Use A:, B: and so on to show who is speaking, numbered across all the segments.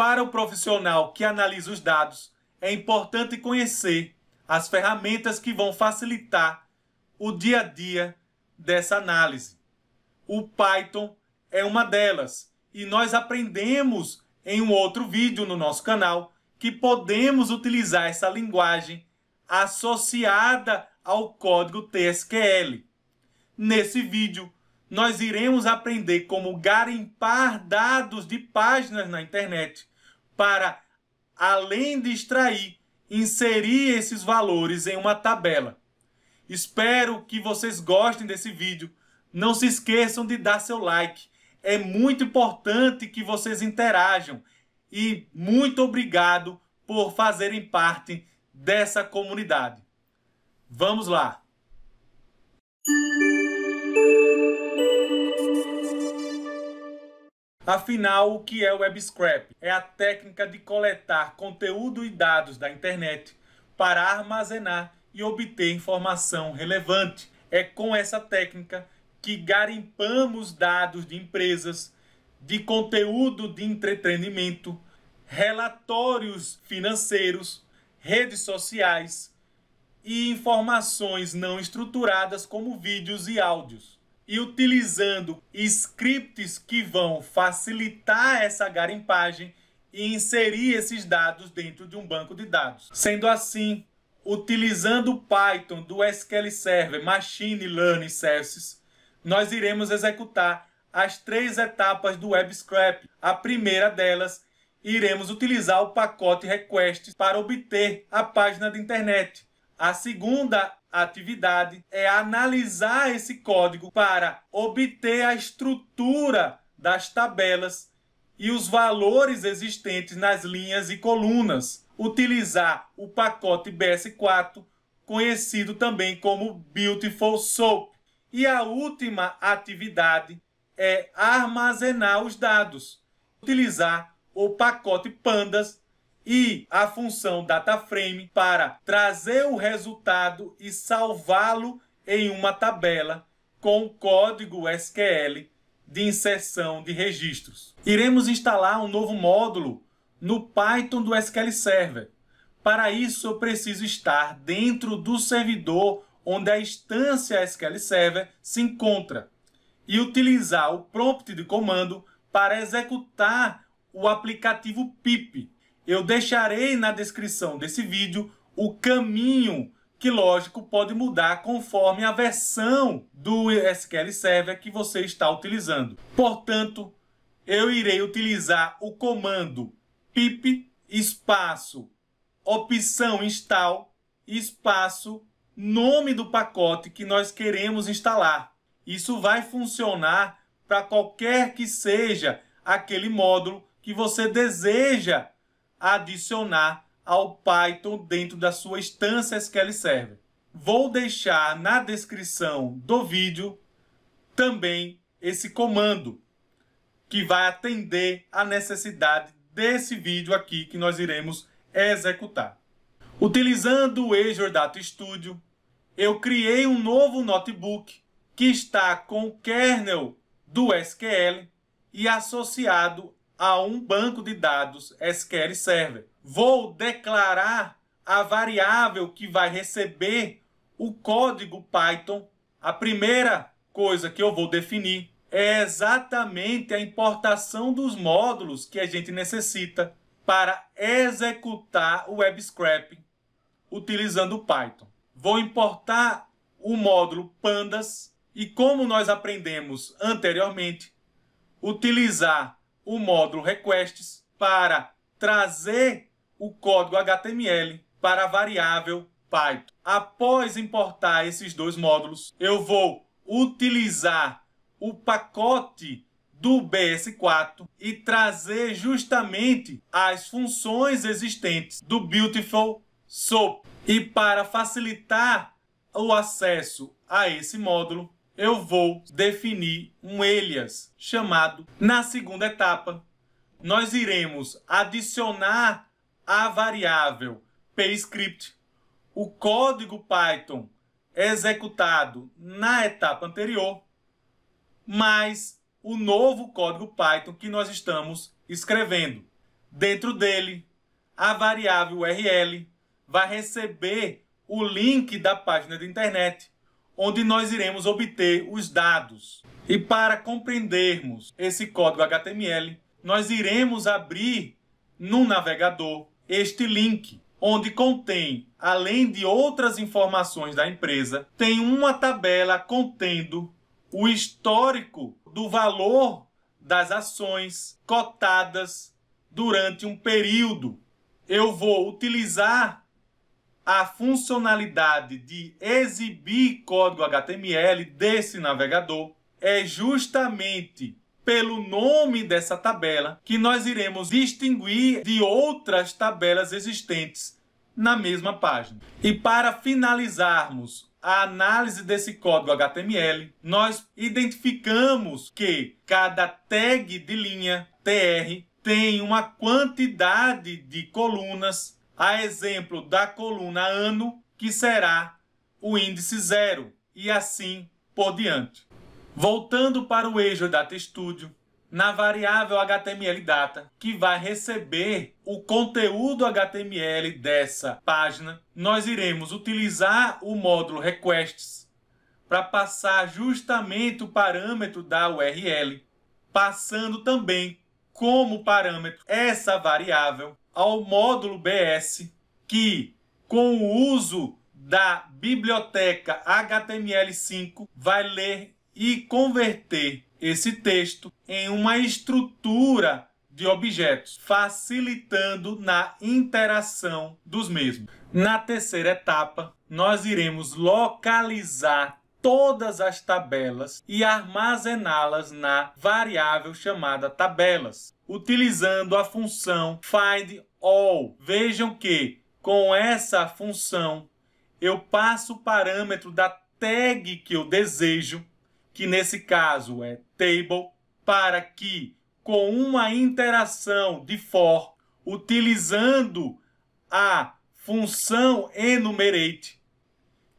A: Para o profissional que analisa os dados, é importante conhecer as ferramentas que vão facilitar o dia a dia dessa análise. O Python é uma delas e nós aprendemos em um outro vídeo no nosso canal que podemos utilizar essa linguagem associada ao código TSQL. Nesse vídeo, nós iremos aprender como garimpar dados de páginas na internet para, além de extrair, inserir esses valores em uma tabela. Espero que vocês gostem desse vídeo. Não se esqueçam de dar seu like. É muito importante que vocês interajam. E muito obrigado por fazerem parte dessa comunidade. Vamos lá! Afinal, o que é o web scrap? É a técnica de coletar conteúdo e dados da internet para armazenar e obter informação relevante. É com essa técnica que garimpamos dados de empresas, de conteúdo de entretenimento, relatórios financeiros, redes sociais e informações não estruturadas como vídeos e áudios e utilizando scripts que vão facilitar essa garimpagem e inserir esses dados dentro de um banco de dados. Sendo assim, utilizando o Python do SQL Server Machine Learning Services, nós iremos executar as três etapas do Web Scrap. A primeira delas, iremos utilizar o pacote Request para obter a página da internet. A segunda atividade é analisar esse código para obter a estrutura das tabelas e os valores existentes nas linhas e colunas. Utilizar o pacote BS4, conhecido também como Beautiful Soap. E a última atividade é armazenar os dados. Utilizar o pacote Pandas e a função DataFrame para trazer o resultado e salvá-lo em uma tabela com código SQL de inserção de registros. Iremos instalar um novo módulo no Python do SQL Server. Para isso, eu preciso estar dentro do servidor onde a instância SQL Server se encontra e utilizar o prompt de comando para executar o aplicativo PIP, eu deixarei na descrição desse vídeo o caminho que, lógico, pode mudar conforme a versão do SQL Server que você está utilizando. Portanto, eu irei utilizar o comando pip espaço opção install espaço nome do pacote que nós queremos instalar. Isso vai funcionar para qualquer que seja aquele módulo que você deseja adicionar ao Python dentro da sua instância SQL Server. Vou deixar na descrição do vídeo também esse comando que vai atender a necessidade desse vídeo aqui que nós iremos executar. Utilizando o Azure Data Studio, eu criei um novo notebook que está com o kernel do SQL e associado a um banco de dados SQL Server. Vou declarar a variável que vai receber o código Python. A primeira coisa que eu vou definir é exatamente a importação dos módulos que a gente necessita para executar o web scraping utilizando o Python. Vou importar o módulo pandas e como nós aprendemos anteriormente, utilizar o módulo requests para trazer o código HTML para a variável Python. Após importar esses dois módulos, eu vou utilizar o pacote do BS4 e trazer justamente as funções existentes do Beautiful Soap. E para facilitar o acesso a esse módulo, eu vou definir um Elias chamado. Na segunda etapa, nós iremos adicionar a variável pscript, o código Python executado na etapa anterior, mais o novo código Python que nós estamos escrevendo. Dentro dele, a variável URL vai receber o link da página da internet onde nós iremos obter os dados. E para compreendermos esse código HTML, nós iremos abrir no navegador este link, onde contém, além de outras informações da empresa, tem uma tabela contendo o histórico do valor das ações cotadas durante um período. Eu vou utilizar a funcionalidade de exibir código HTML desse navegador é justamente pelo nome dessa tabela que nós iremos distinguir de outras tabelas existentes na mesma página. E para finalizarmos a análise desse código HTML, nós identificamos que cada tag de linha tr tem uma quantidade de colunas a exemplo da coluna ano, que será o índice zero, e assim por diante. Voltando para o eixo Data Studio, na variável HTML Data, que vai receber o conteúdo HTML dessa página, nós iremos utilizar o módulo Requests para passar justamente o parâmetro da URL, passando também como parâmetro essa variável ao módulo BS que, com o uso da biblioteca HTML5, vai ler e converter esse texto em uma estrutura de objetos, facilitando na interação dos mesmos. Na terceira etapa, nós iremos localizar todas as tabelas e armazená-las na variável chamada tabelas, utilizando a função find_all. Vejam que com essa função eu passo o parâmetro da tag que eu desejo, que nesse caso é table, para que com uma interação de for, utilizando a função enumerate,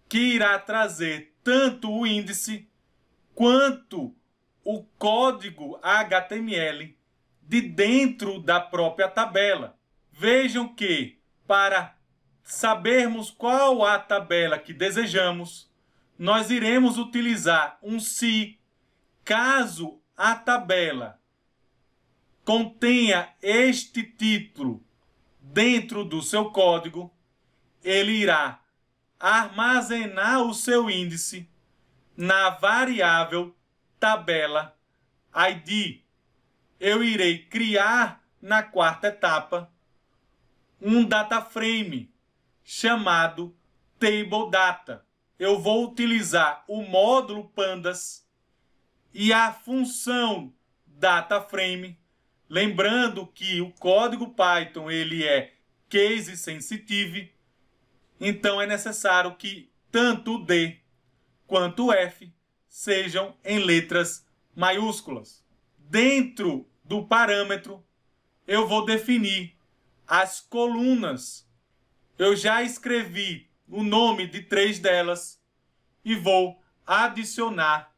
A: que irá trazer tanto o índice quanto o código HTML de dentro da própria tabela. Vejam que, para sabermos qual a tabela que desejamos, nós iremos utilizar um se caso a tabela contenha este título dentro do seu código, ele irá armazenar o seu índice na variável tabela ID. Eu irei criar na quarta etapa um data frame chamado table data. Eu vou utilizar o módulo pandas e a função data frame, lembrando que o código Python ele é case sensitive então é necessário que tanto o D quanto o F sejam em letras maiúsculas. Dentro do parâmetro, eu vou definir as colunas. Eu já escrevi o nome de três delas e vou adicionar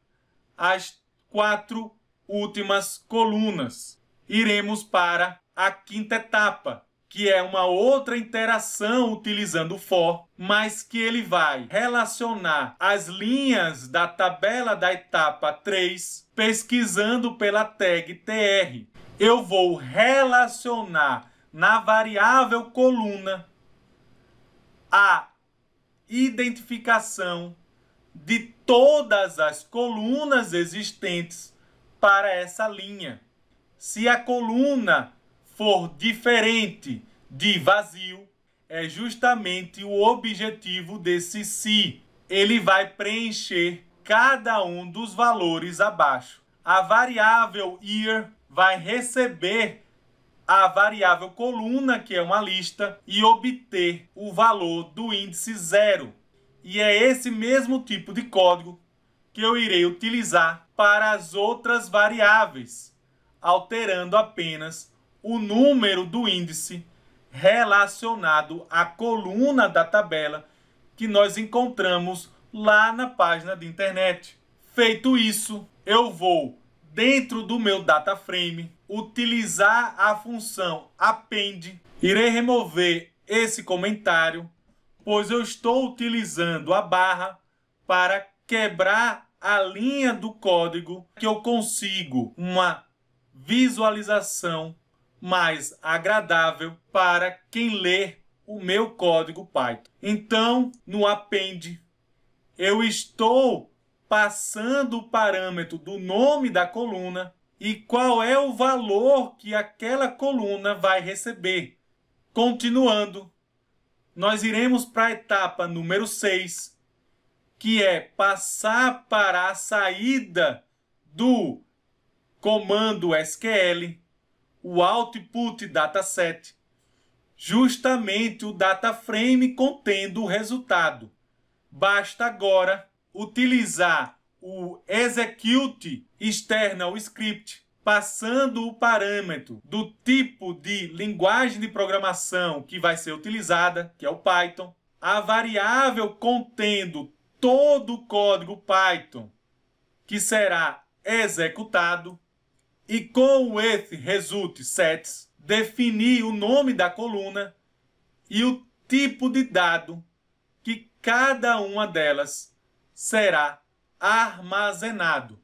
A: as quatro últimas colunas. Iremos para a quinta etapa, que é uma outra interação utilizando o for, mas que ele vai relacionar as linhas da tabela da etapa 3 pesquisando pela tag tr. Eu vou relacionar na variável coluna a identificação de todas as colunas existentes para essa linha. Se a coluna for diferente de vazio, é justamente o objetivo desse si. Ele vai preencher cada um dos valores abaixo. A variável year vai receber a variável coluna, que é uma lista, e obter o valor do índice zero. E é esse mesmo tipo de código que eu irei utilizar para as outras variáveis, alterando apenas o número do índice relacionado à coluna da tabela que nós encontramos lá na página de internet. Feito isso, eu vou dentro do meu data frame utilizar a função append, irei remover esse comentário, pois eu estou utilizando a barra para quebrar a linha do código que eu consigo uma visualização mais agradável para quem lê o meu código Python. Então, no append, eu estou passando o parâmetro do nome da coluna e qual é o valor que aquela coluna vai receber. Continuando, nós iremos para a etapa número 6, que é passar para a saída do comando SQL o output dataset, justamente o dataframe contendo o resultado. Basta agora utilizar o execute external script, passando o parâmetro do tipo de linguagem de programação que vai ser utilizada, que é o Python, a variável contendo todo o código Python que será executado e com o if result sets, definir o nome da coluna e o tipo de dado que cada uma delas será armazenado.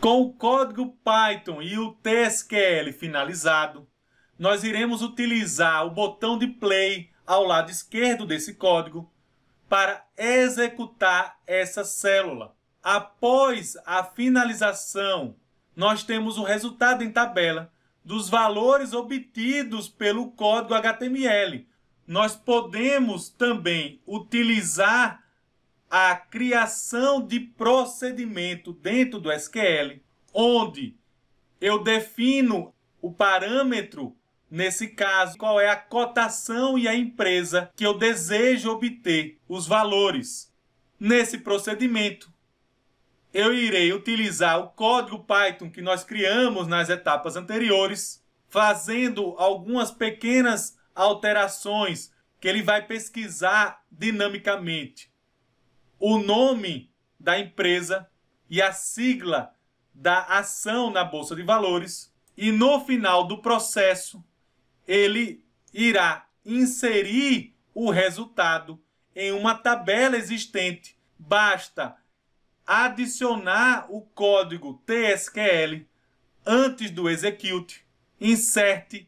A: Com o código Python e o TSQL finalizado, nós iremos utilizar o botão de play ao lado esquerdo desse código para executar essa célula. Após a finalização nós temos o resultado em tabela dos valores obtidos pelo código HTML. Nós podemos também utilizar a criação de procedimento dentro do SQL, onde eu defino o parâmetro, nesse caso, qual é a cotação e a empresa que eu desejo obter os valores. Nesse procedimento, eu irei utilizar o código Python que nós criamos nas etapas anteriores, fazendo algumas pequenas alterações que ele vai pesquisar dinamicamente. O nome da empresa e a sigla da ação na bolsa de valores e no final do processo ele irá inserir o resultado em uma tabela existente. Basta adicionar o código TSQL antes do execute, insert,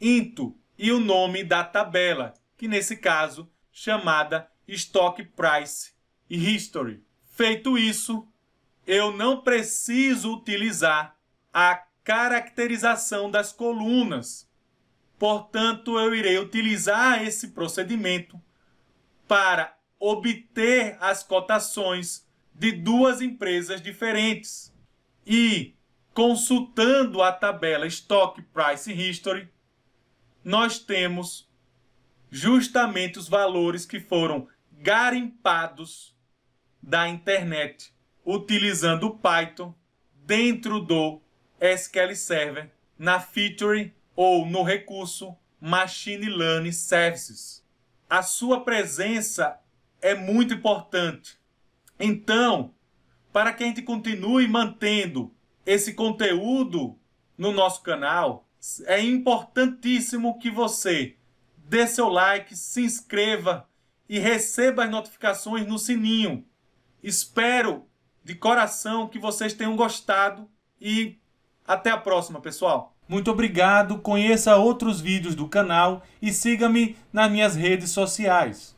A: into e o nome da tabela, que nesse caso chamada Stock Price History. Feito isso, eu não preciso utilizar a caracterização das colunas. Portanto, eu irei utilizar esse procedimento para obter as cotações de duas empresas diferentes e consultando a tabela Stock Price History, nós temos justamente os valores que foram garimpados da internet utilizando o Python dentro do SQL Server na feature ou no recurso Machine Learning Services. A sua presença é muito importante então, para que a gente continue mantendo esse conteúdo no nosso canal, é importantíssimo que você dê seu like, se inscreva e receba as notificações no sininho. Espero de coração que vocês tenham gostado e até a próxima, pessoal. Muito obrigado, conheça outros vídeos do canal e siga-me nas minhas redes sociais.